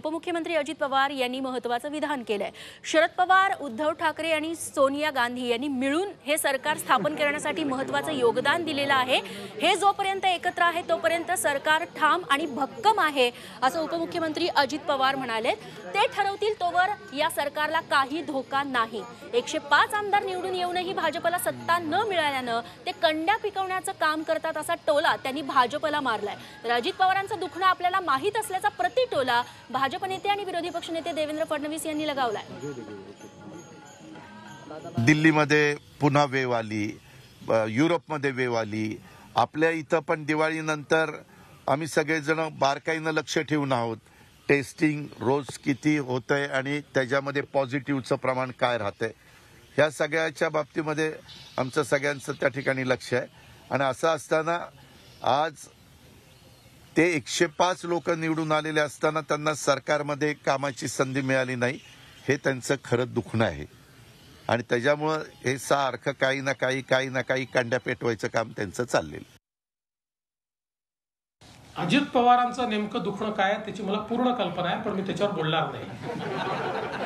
उपमुख्यमंत्री अजित पवार यांनी महत्वाचं विधान केलंय शरद पवार उद्धव ठाकरे आणि सोनिया गांधी यांनी मिळून हे सरकार स्थापन करण्यासाठी महत्वाचं योगदान दिलेलं आहे हे जोपर्यंत एकत्र आहे तोपर्यंत सरकार ठाम आणि भक्कम आहे असं उपमुख्यमंत्री अजित पवार म्हणाले ते ठरवतील तोवर या सरकारला काही धोका नाही एकशे पाच आमदार निवडून येऊनही भाजपला सत्ता न मिळाल्यानं ते कंड्या पिकवण्याचं काम करतात असा टोला त्यांनी भाजपला मारलाय तर अजित पवारांचं दुखणं आपल्याला माहीत असल्याचा प्रतिटोला भाजप भाजप नेते आणि विरोधी पक्षनेते देवेंद्र फडणवीस यांनी लगावलाय दिल्लीमध्ये पुन्हा वेव आली युरोपमध्ये वेव आली आपल्या इथं पण दिवाळीनंतर आम्ही सगळेजण बारकाईनं लक्ष ठेवून आहोत टेस्टिंग रोज किती होत आहे आणि त्याच्यामध्ये पॉझिटिव्हचं प्रमाण काय राहतंय ह्या सगळ्याच्या बाबतीमध्ये आमचं सगळ्यांचं त्या ठिकाणी लक्ष आहे आणि असं असताना आज ते एकशे पाच लोक निवडून आलेले असताना त्यांना सरकारमध्ये कामाची संधी मिळाली नाही हे त्यांचं खरं दुखणं आहे आणि त्याच्यामुळं हे सारखं काही ना काही काही ना काही कांड्या पेटवायचं काम त्यांचं चाललेलं अजित पवारांचं नेमकं दुखणं काय त्याची मला पूर्ण कल्पना आहे पण मी त्याच्यावर बोलणार नाही